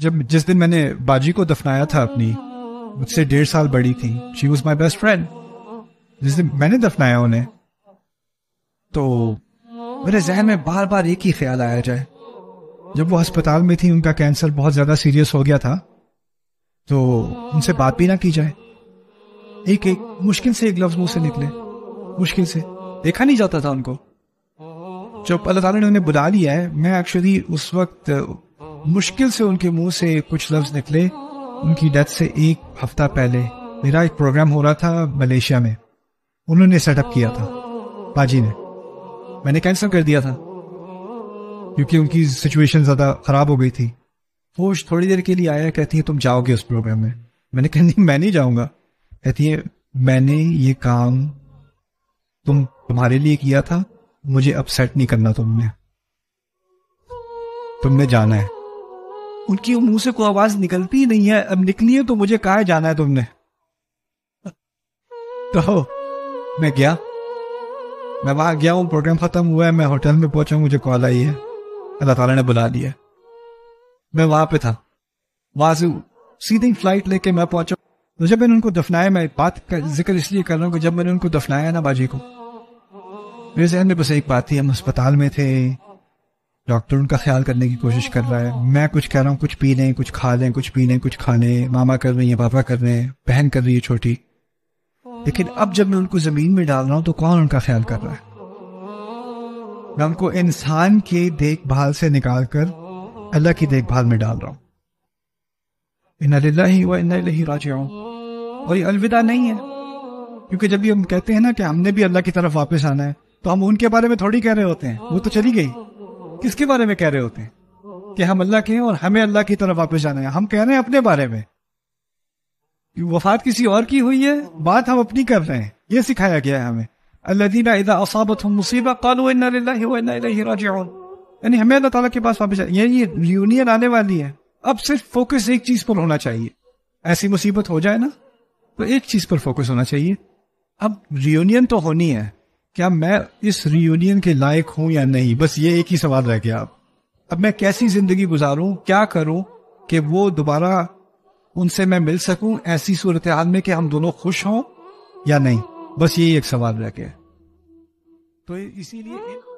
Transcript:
जब जिस दिन मैंने बाजी को दफनाया था अपनी मुझसे डेढ़ साल बड़ी थी she was my best friend जिस दिन मैंने दफनाया उन्हें तो मेरे जहन में बार बार एक ही ख्याल आया जाए जब वो अस्पताल में थी उनका कैंसर बहुत ज़्यादा सीरियस हो गया था तो उनसे बात भी ना की जाए एक एक मुश्किल से एक लफ्ज मुंह से निकले मुश्किल से देखा नहीं जाता था उनको जब अल्लाह ताला ने उन्हें बुला लिया है मैं एक्चुअली उस वक्त मुश्किल से उनके मुंह से कुछ लफ्ज निकले उनकी डेथ से एक हफ्ता पहले मेरा एक प्रोग्राम हो रहा था मलेशिया में उन्होंने सेटअप किया था पाजी ने मैंने कैंसिल कर दिया था क्योंकि उनकी सिचुएशन ज़्यादा ख़राब हो गई थी वो थोड़ी देर के लिए आया कहती है तुम जाओगे उस प्रोग्राम में मैंने कहा नहीं मैं नहीं जाऊंगा कहती है मैंने ये काम तुम तुम्हारे लिए किया था मुझे अपसेट नहीं करना तुमने तुमने जाना है उनकी मुंह से कोई आवाज निकलती नहीं है अब निकली है तो मुझे कहा जाना है तुमने तो मैं गया मैं वहां गया हूँ प्रोग्राम खत्म हुआ है मैं होटल में पहुंचा मुझे कॉल आई है अल्लाह ताला ने बुला लिया मैं वहां पे था वहां से सीधी फ्लाइट लेके मैं पहुंचा तो जब मैंने उनको दफनाया मैं बात का जिक्र इसलिए कर रहा हूँ कि जब मैंने उनको दफनाया ना बाजी को मेरे जहन में बस एक बात थी हम अस्पताल में थे डॉक्टर उनका ख्याल करने की कोशिश कर रहा है मैं कुछ कह रहा हूँ कुछ पी लें कुछ खा लें कुछ पी लें कुछ खा लें मामा कर रही है पापा कर रहे हैं बहन कर रही है छोटी लेकिन अब जब मैं उनको जमीन में डाल रहा हूँ तो कौन उनका ख्याल कर रहा है मैं उनको इंसान की देखभाल से निकाल कर अल्लाह की देखभाल में डाल रहा हूँ ही राजा और ये अलविदा नहीं है क्योंकि जब भी हम कहते हैं ना कि हमने भी अल्लाह की तरफ वापस आना है तो हम उनके बारे में थोड़ी कह रहे होते हैं वो तो चली गई किसके बारे में कह रहे होते हैं कि हम अल्लाह के हैं और हमें अल्लाह की तरफ वापस जाना है हम कह रहे हैं अपने बारे में वफात किसी और की हुई है बात हम अपनी कर रहे हैं ये सिखाया गया है हमें अल्लादीना असाबत यानी हमें अल्लाह ताला के पास वापस जाए ये यूनियन आने वाली है अब सिर्फ फोकस एक चीज पर होना चाहिए ऐसी मुसीबत हो जाए ना तो एक चीज पर फोकस होना चाहिए अब रियूनियन तो होनी है क्या मैं इस रियूनियन के लायक हूं या नहीं बस ये एक ही सवाल रह गया अब अब मैं कैसी जिंदगी गुजारूं क्या करूं कि वो दोबारा उनसे मैं मिल सकूं ऐसी सूरत हाल में कि हम दोनों खुश हों या नहीं बस यही एक सवाल रह गया तो इसीलिए